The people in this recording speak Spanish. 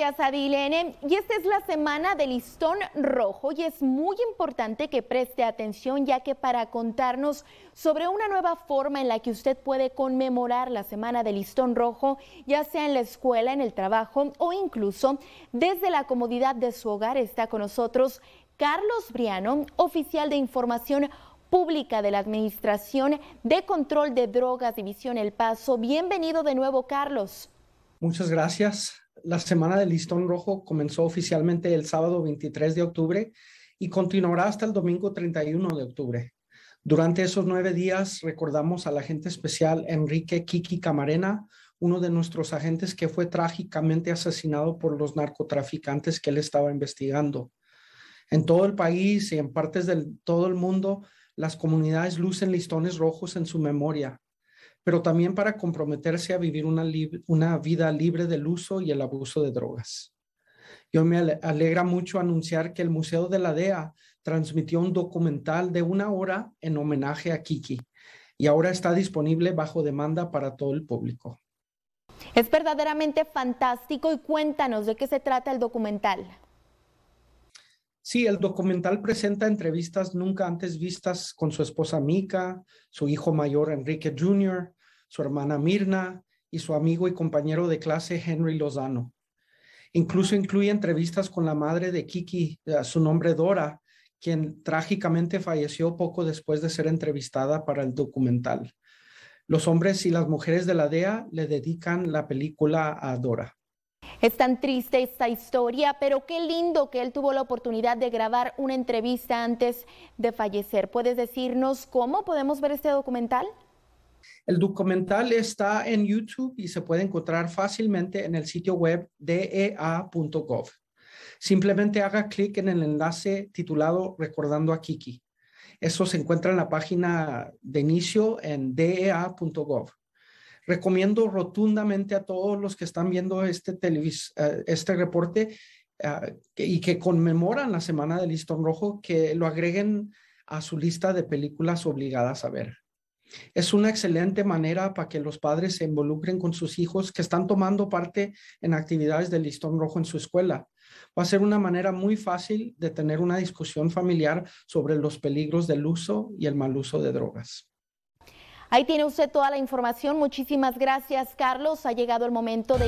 Gracias, Adilene. Y esta es la semana del listón rojo y es muy importante que preste atención ya que para contarnos sobre una nueva forma en la que usted puede conmemorar la semana del listón rojo, ya sea en la escuela, en el trabajo o incluso desde la comodidad de su hogar, está con nosotros Carlos Briano, oficial de información Pública de la Administración de Control de Drogas División El Paso. Bienvenido de nuevo, Carlos. Muchas gracias. La semana del listón rojo comenzó oficialmente el sábado 23 de octubre y continuará hasta el domingo 31 de octubre. Durante esos nueve días recordamos al agente especial Enrique Kiki Camarena, uno de nuestros agentes que fue trágicamente asesinado por los narcotraficantes que él estaba investigando. En todo el país y en partes de todo el mundo, las comunidades lucen listones rojos en su memoria pero también para comprometerse a vivir una, una vida libre del uso y el abuso de drogas. Yo me alegra mucho anunciar que el Museo de la DEA transmitió un documental de una hora en homenaje a Kiki y ahora está disponible bajo demanda para todo el público. Es verdaderamente fantástico y cuéntanos de qué se trata el documental. Sí, el documental presenta entrevistas nunca antes vistas con su esposa Mika, su hijo mayor Enrique Jr., su hermana Mirna y su amigo y compañero de clase Henry Lozano. Incluso incluye entrevistas con la madre de Kiki, eh, su nombre Dora, quien trágicamente falleció poco después de ser entrevistada para el documental. Los hombres y las mujeres de la DEA le dedican la película a Dora. Es tan triste esta historia, pero qué lindo que él tuvo la oportunidad de grabar una entrevista antes de fallecer. ¿Puedes decirnos cómo podemos ver este documental? El documental está en YouTube y se puede encontrar fácilmente en el sitio web dea.gov. E Simplemente haga clic en el enlace titulado Recordando a Kiki. Eso se encuentra en la página de inicio en dea.gov. E Recomiendo rotundamente a todos los que están viendo este, eh, este reporte eh, y que conmemoran la Semana del Listón Rojo que lo agreguen a su lista de películas obligadas a ver. Es una excelente manera para que los padres se involucren con sus hijos que están tomando parte en actividades del listón rojo en su escuela. Va a ser una manera muy fácil de tener una discusión familiar sobre los peligros del uso y el mal uso de drogas. Ahí tiene usted toda la información. Muchísimas gracias, Carlos. Ha llegado el momento de...